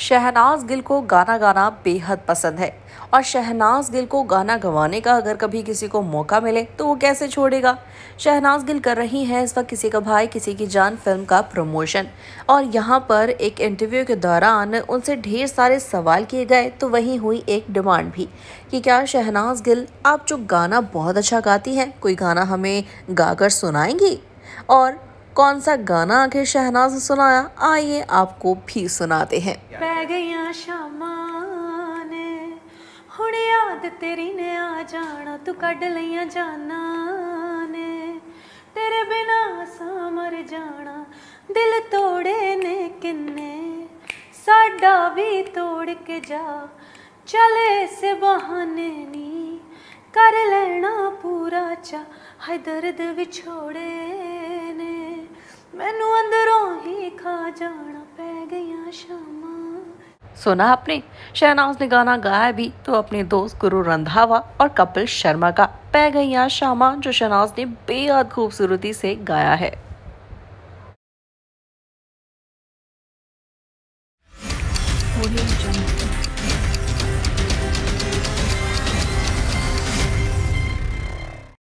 शहनाज गिल को गाना गाना बेहद पसंद है और शहनाज गिल को गाना गवाने का अगर कभी किसी को मौका मिले तो वो कैसे छोड़ेगा शहनाज गिल कर रही हैं इस वक्त किसी का भाई किसी की जान फिल्म का प्रमोशन और यहाँ पर एक इंटरव्यू के दौरान उनसे ढेर सारे सवाल किए गए तो वहीं हुई एक डिमांड भी कि क्या शहनाज गिल आप जो गाना बहुत अच्छा गाती हैं कोई गाना हमें गाकर सुनाएंगी और कौन सा गाना आखिर शहनाज ने सुनाया आइए आपको भी सुनाते हैं याद तेरी ने आ जाना तू कड जाना ने तेरे बिना सा मर जाना दिल तोड़े ने किन्ने साडा भी तोड़ के जा चले से बहाने नी कर लेना पूरा चा हाय दर्द विछोड़े ਮੈਨੂੰ ਅੰਦਰੋਂ ਹੀ ਖਾ ਜਾਣਾ ਪੈ ਗਈਆਂ ਸ਼ਾਮਾਂ सुना आपने शहनाज ने गाना गाया भी तो अपने दोस्त गुरु रंधावा और कपिल शर्मा का पै गईया श्यामा जो शहनाज ने बेहद खूबसूरती से गाया है